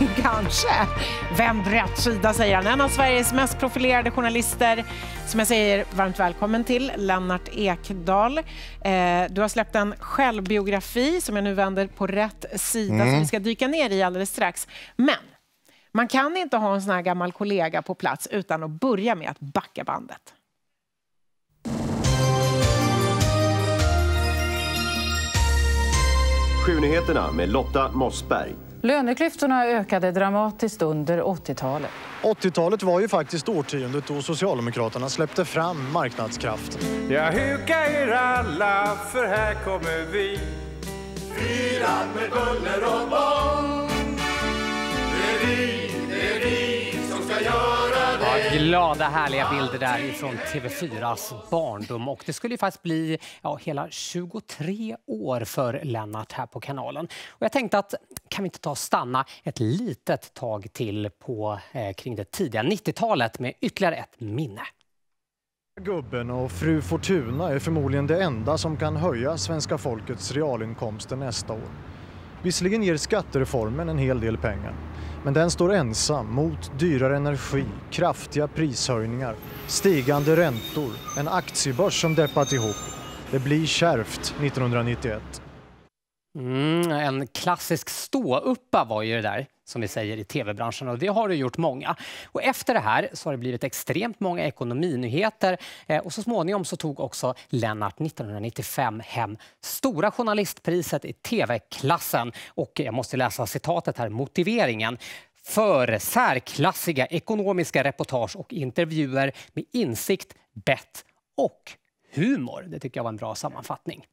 Kanske. Vem rätt sida, säger han. En av Sveriges mest profilerade journalister. Som jag säger varmt välkommen till, Lennart Ekdal. Eh, du har släppt en självbiografi som jag nu vänder på rätt sida mm. som vi ska dyka ner i alldeles strax. Men man kan inte ha en sån här gammal kollega på plats utan att börja med att backa bandet. Sjunyheterna med Lotta Mossberg. Löneklyftorna ökade dramatiskt under 80-talet. 80-talet var ju faktiskt årtiondet då Socialdemokraterna släppte fram marknadskraften. Jag hukar er alla, för här kommer vi. Fyra med buller och bång. Glada, härliga bilder där från TV4s barndom. Och det skulle ju faktiskt bli ja, hela 23 år för Lennart här på kanalen. Och jag tänkte att kan vi inte ta stanna ett litet tag till på, eh, kring det tidiga 90-talet med ytterligare ett minne. Gubben och fru Fortuna är förmodligen det enda som kan höja svenska folkets realinkomster nästa år. Visserligen ger skattereformen en hel del pengar, men den står ensam mot dyrare energi, kraftiga prishöjningar, stigande räntor, en aktiebörs som deppat ihop. Det blir kärvt 1991. Mm, en klassisk ståuppa var ju det där som vi säger i tv-branschen och det har det gjort många. Och efter det här så har det blivit extremt många ekonominyheter eh, och så småningom så tog också Lennart 1995 hem Stora journalistpriset i tv-klassen och jag måste läsa citatet här, motiveringen för särklassiga ekonomiska reportage och intervjuer med insikt, bett och humor. Det tycker jag var en bra sammanfattning.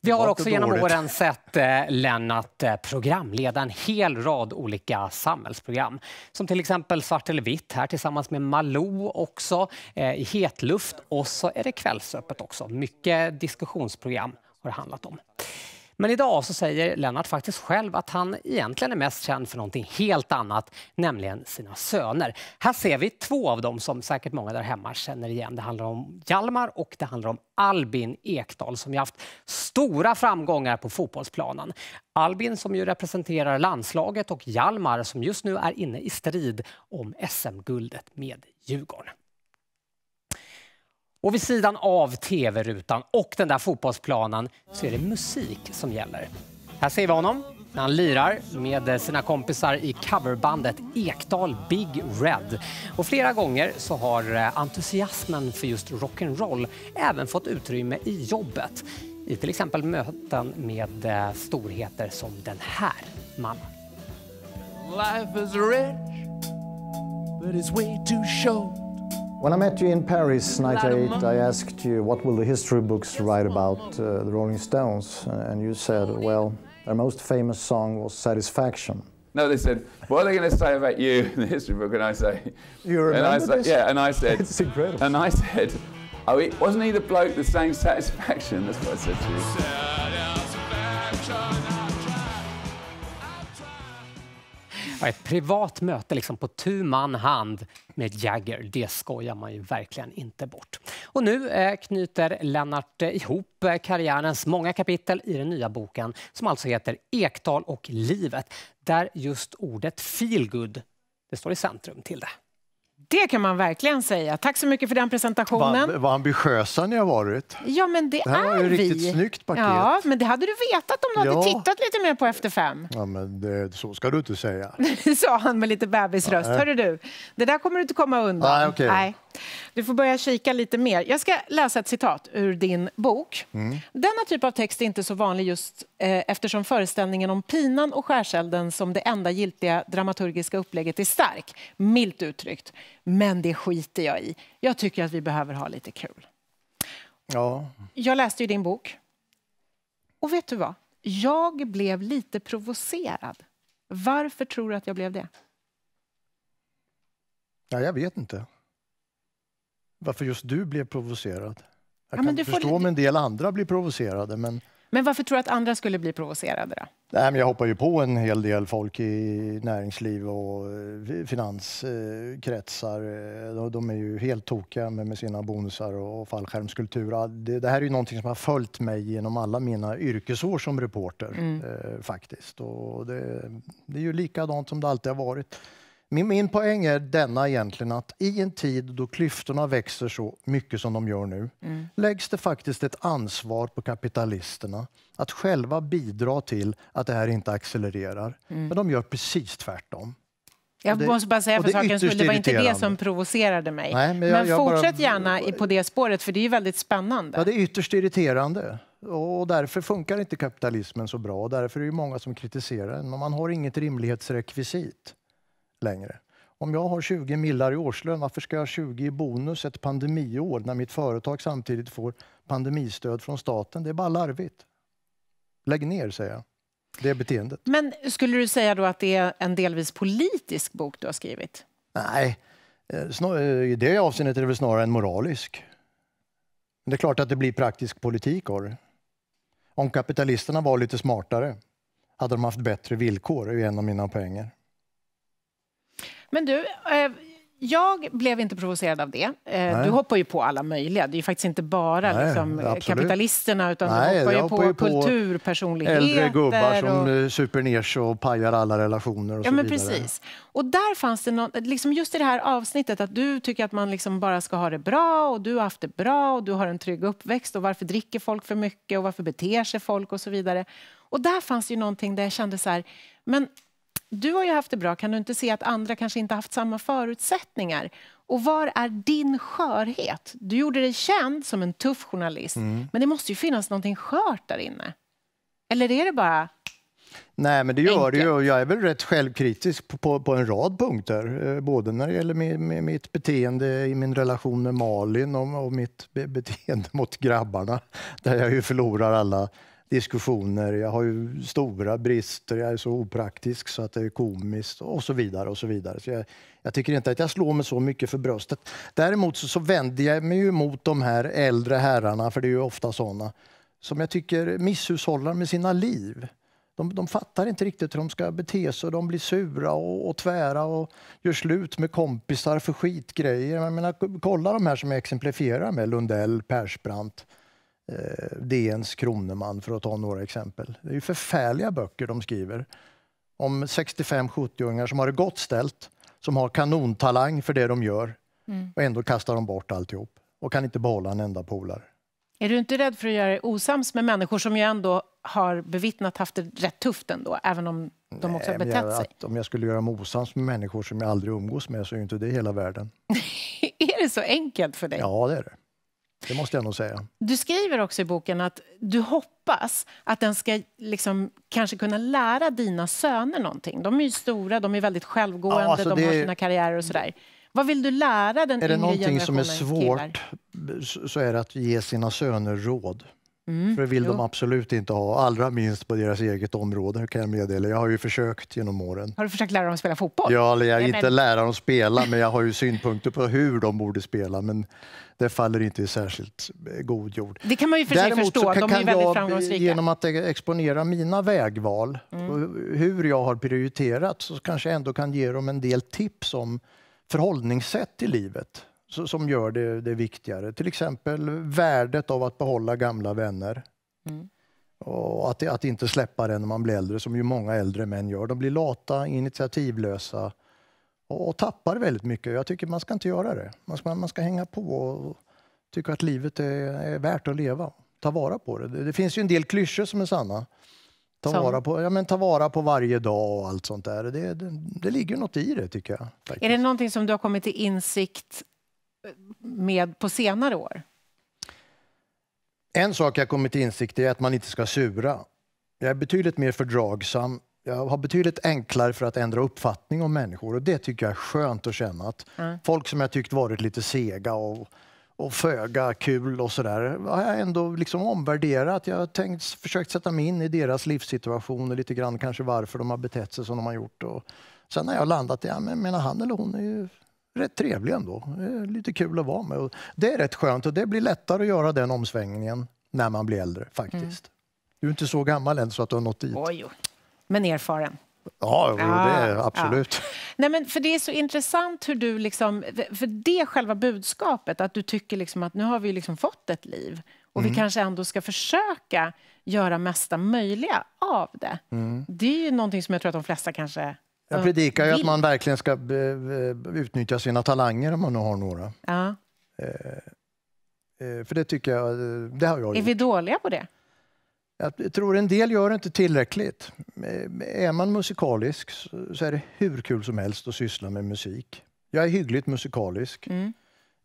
Vi har också genom åren sett eh, Lennart eh, programleda en hel rad olika samhällsprogram. Som till exempel Svart eller vitt här tillsammans med Malou också, eh, i Hetluft och så är det Kvällsöppet också. Mycket diskussionsprogram har det handlat om. Men idag så säger Lennart faktiskt själv att han egentligen är mest känd för någonting helt annat, nämligen sina söner. Här ser vi två av dem som säkert många där hemma känner igen. Det handlar om Hjalmar och det handlar om Albin Ekdal som ju haft stora framgångar på fotbollsplanen. Albin som ju representerar landslaget och Hjalmar som just nu är inne i strid om SM-guldet med Djurgården. Och vid sidan av tv-rutan och den där fotbollsplanen så är det musik som gäller. Här ser vi honom när han lirar med sina kompisar i coverbandet Ekdal Big Red. Och flera gånger så har eh, entusiasmen för just rock'n'roll även fått utrymme i jobbet. I till exempel möten med eh, storheter som den här mannen. Life is rich, but it's way too short When I met you in Paris, 98, I asked you what will the history books write about uh, the Rolling Stones, uh, and you said, well, their most famous song was Satisfaction. No, they said, what are they going to say about you in the history book? And I say, you remember and I say, this? Yeah, and I said, it's incredible. And I said, oh, it, wasn't he the bloke that sang Satisfaction? That's what I said to you. Och ett privat möte liksom på tu man hand med Jagger, det skojar man ju verkligen inte bort. Och nu eh, knyter Lennart ihop eh, karriärens många kapitel i den nya boken som alltså heter Ektal och livet, där just ordet feelgood det står i centrum till det. Det kan man verkligen säga. Tack så mycket för den presentationen. Vad ambitiösa ni har varit. Ja, men det, det här är var ju vi. riktigt snyggt paket. Ja, men det hade du vetat om du ja. hade tittat lite mer på Efter fem. Ja, men det, så ska du inte säga. sa han med lite bebisröst. Hörru du, det där kommer du inte komma undan. Nej, okay. Nej. Du får börja kika lite mer. Jag ska läsa ett citat ur din bok. Mm. Denna typ av text är inte så vanlig just eh, eftersom föreställningen om pinan och skärselden som det enda giltiga dramaturgiska upplägget är stark, milt uttryckt. Men det skiter jag i. Jag tycker att vi behöver ha lite kul. Ja. Jag läste ju din bok. Och vet du vad? Jag blev lite provocerad. Varför tror du att jag blev det? Ja, jag vet inte varför just du blev provocerad. Jag ja, kan förstå får... om en del andra blir provocerade. Men... men varför tror du att andra skulle bli provocerade? Då? Nej, men jag hoppar ju på en hel del folk i näringsliv och eh, finanskretsar. Eh, de är ju helt tokiga med sina bonusar och fallskärmskultur. Det här är ju någonting som har följt mig genom alla mina yrkesår som reporter. Mm. Eh, faktiskt. Och det är ju likadant som det alltid har varit. Min, min poäng är denna egentligen att i en tid då klyftorna växer så mycket som de gör nu mm. läggs det faktiskt ett ansvar på kapitalisterna att själva bidra till att det här inte accelererar. Mm. Men de gör precis tvärtom. Jag det, måste bara säga för sakens skull, det var inte det som provocerade mig. Nej, men, jag, men fortsätt bara, gärna på det spåret, för det är ju väldigt spännande. Ja, det är ytterst irriterande. Och därför funkar inte kapitalismen så bra. Därför är det många som kritiserar den. man har inget rimlighetsrekvisit längre. Om jag har 20 millar i årslön, varför ska jag ha 20 i bonus ett pandemiår när mitt företag samtidigt får pandemistöd från staten? Det är bara larvigt. Lägg ner, säger jag. Det beteendet. Men skulle du säga då att det är en delvis politisk bok du har skrivit? Nej, eh, eh, i det avseendet är det väl snarare en moralisk. Men det är klart att det blir praktisk politik av det. Om kapitalisterna var lite smartare hade de haft bättre villkor, är en av mina poänger. Men du, eh, jag blev inte provocerad av det. Eh, du hoppar ju på alla möjliga. Det är faktiskt inte bara Nej, liksom, eh, kapitalisterna utan Nej, du hoppar ju hoppar på, på kulturpersonligheter. Äldre gubbar som eh, super ner sig och pajar alla relationer och ja, så men vidare. Precis. Och där fanns det någon, liksom just i det här avsnittet att du tycker att man liksom bara ska ha det bra och du har haft det bra och du har en trygg uppväxt och varför dricker folk för mycket och varför beter sig folk och så vidare. Och där fanns ju någonting där jag kände så här, men du har ju haft det bra, kan du inte se att andra kanske inte haft samma förutsättningar? Och var är din skörhet? Du gjorde dig känd som en tuff journalist, mm. men det måste ju finnas någonting skört där inne. Eller är det bara Nej, men det gör det ju. Jag är väl rätt självkritisk på, på, på, en rad punkter. Eh, både när det gäller med, med mitt beteende i min relation med Malin och, och mitt beteende mot grabbarna, där jag ju förlorar alla diskussioner. Jag har ju stora brister, jag är så opraktisk så att det är komiskt och så vidare. och så vidare. Så jag, jag tycker inte att jag slår mig så mycket för bröstet. Däremot så, så vänder jag mig ju mot de här äldre herrarna, för det är ju ofta såna som jag tycker misshushållar med sina liv. De, de fattar inte riktigt hur de ska bete sig. De blir sura och, och tvära och gör slut med kompisar för skitgrejer. Jag menar, kolla de här som jag exemplifierar med, Lundell, Persbrandt eh, DNs Kroneman för att ta några exempel. Det är ju förfärliga böcker de skriver om 65-70-åringar som har det gott ställt, som har kanontalang för det de gör mm. och ändå kastar de bort alltihop och kan inte behålla en enda polare. Är du inte rädd för att göra dig osams med människor som ju ändå har bevittnat haft det rätt tufft ändå, även om de också Nej, betett jag, sig? om jag skulle göra mig osams med människor som jag aldrig umgås med så är ju inte det hela världen. är det så enkelt för dig? Ja, det är det. Det måste jag nog säga. Du skriver också i boken att du hoppas att den ska liksom kanske kunna lära dina söner någonting. De är ju stora, de är väldigt självgående, ja, alltså de har sina karriärer och sådär. Vad vill du lära den yngre Är det någonting som är svårt killar? så är det att ge sina söner råd. Mm. För det vill jo. de absolut inte ha, allra minst på deras eget område kan jag meddela. Jag har ju försökt genom åren. Har du försökt lära dem spela fotboll? Ja, eller jag, Nej, inte men... lära dem spela, men jag har ju synpunkter på hur de borde spela. Men det faller inte i särskilt eh, god jord. Det kan man ju för Däremot förstå, kan, de är väldigt jag, framgångsrika. Genom att eh, exponera mina vägval mm. och hur jag har prioriterat så kanske jag ändå kan ge dem en del tips om förhållningssätt i livet som gör det, det viktigare. Till exempel värdet av att behålla gamla vänner. Mm. Och att, att inte släppa det när man blir äldre, som ju många äldre män gör. De blir lata, initiativlösa och, och tappar väldigt mycket. Jag tycker man ska inte göra det. Man ska, man ska hänga på och tycka att livet är, är värt att leva. Ta vara på det. det. det. finns ju en del klyschor som är sanna. Ta vara, på, ja, men ta vara på varje dag och allt sånt där. Det, det, det ligger något i det tycker jag. Faktiskt. Är det någonting som du har kommit till insikt med på senare år? En sak jag kommit till insikt är att man inte ska sura. Jag är betydligt mer fördragsam. Jag har betydligt enklare för att ändra uppfattning om människor och det tycker jag är skönt att känna. Att mm. Folk som jag tyckt varit lite sega och, och föga kul och sådär har jag ändå liksom omvärderat. Jag har tänkt, försökt sätta mig in i deras livssituation och lite grann kanske varför de har betett sig som de har gjort. Och sen har jag landat i att han eller hon är ju rätt trevlig ändå. Eh, lite kul att vara med. det är rätt skönt och det blir lättare att göra den omsvängningen när man blir äldre faktiskt. Mm. Du är inte så gammal än så att du har nått dit. oj. Men erfaren. Ja, det är ah, absolut. Ja. Nej, men för det är så intressant hur du liksom, för det är själva budskapet, att du tycker liksom att nu har vi liksom fått ett liv och mm. vi kanske ändå ska försöka göra mesta möjliga av det. Mm. Det är ju någonting som jag tror att de flesta kanske jag predikar ju att man verkligen ska eh, eh, utnyttja sina talanger om man nu har några. Ja. Eh, eh för det tycker jag, det har jag Är gjort. vi dåliga på det? Jag tror en del gör det inte tillräckligt. Är man musikalisk så är det hur kul som helst att syssla med musik. Jag är hyggligt musikalisk. Mm.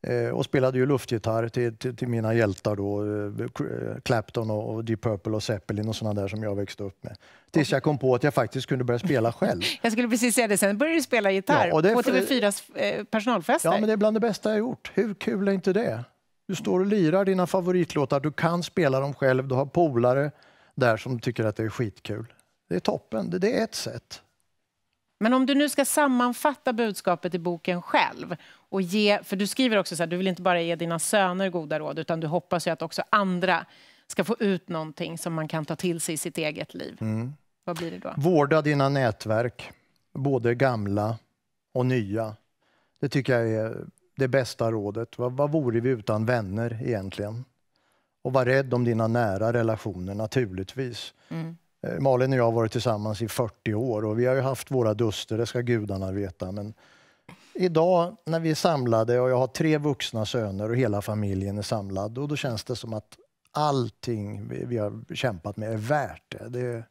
Eh, och spelade ju luftgitarr till, till, till, mina hjältar då, eh, Clapton och Deep Purple och Zeppelin och sådana där som jag växte upp med. Tills jag kom på att jag faktiskt kunde börja spela själv. Jag skulle precis säga det, sen började du spela gitarr ja, och det, på tv 4 eh, personalfester. Ja, men det är bland det bästa jag gjort. Hur kul är inte det? Du står och lirar dina favoritlåtar, du kan spela dem själv, du har polare där som tycker att det är skitkul. Det är toppen, det, det är ett sätt. Men om du nu ska sammanfatta budskapet i boken själv och ge, för du skriver också så här, du vill inte bara ge dina söner goda råd utan du hoppas ju att också andra ska få ut någonting som man kan ta till sig i sitt eget liv. Mm. Vad blir det då? Vårda dina nätverk, både gamla och nya. Det tycker jag är det bästa rådet. Vad, vad vore vi utan vänner egentligen? Och var rädd om dina nära relationer naturligtvis. Mm. Eh, Malin och jag har varit tillsammans i 40 år och vi har ju haft våra duster, det ska gudarna veta. Men idag när vi är samlade och jag har tre vuxna söner och hela familjen är samlad och då känns det som att allting vi, vi har kämpat med är värt det. det.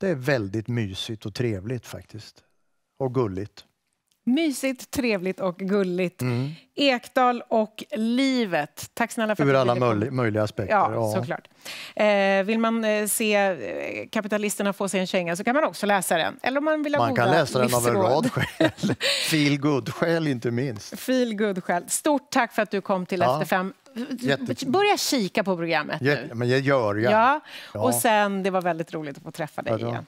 Det är väldigt mysigt och trevligt faktiskt. Och gulligt. Mysigt, trevligt och gulligt. Mm. Ekdal och livet. Tack snälla för Ur att alla möjliga, möjliga aspekter. Ja, ja. såklart. Eh, vill man eh, se eh, kapitalisterna få sig en känga så kan man också läsa den. Eller om man vill ha man kan läsa den av en rad skäl. Feel good skäl inte minst. Feel good skäl. Stort tack för att du kom till ja. Efter fem. Jätte... Börja kika på programmet nu. Jätte... Men jag gör jag. Ja. ja. Och sen, det var väldigt roligt att få träffa dig igen.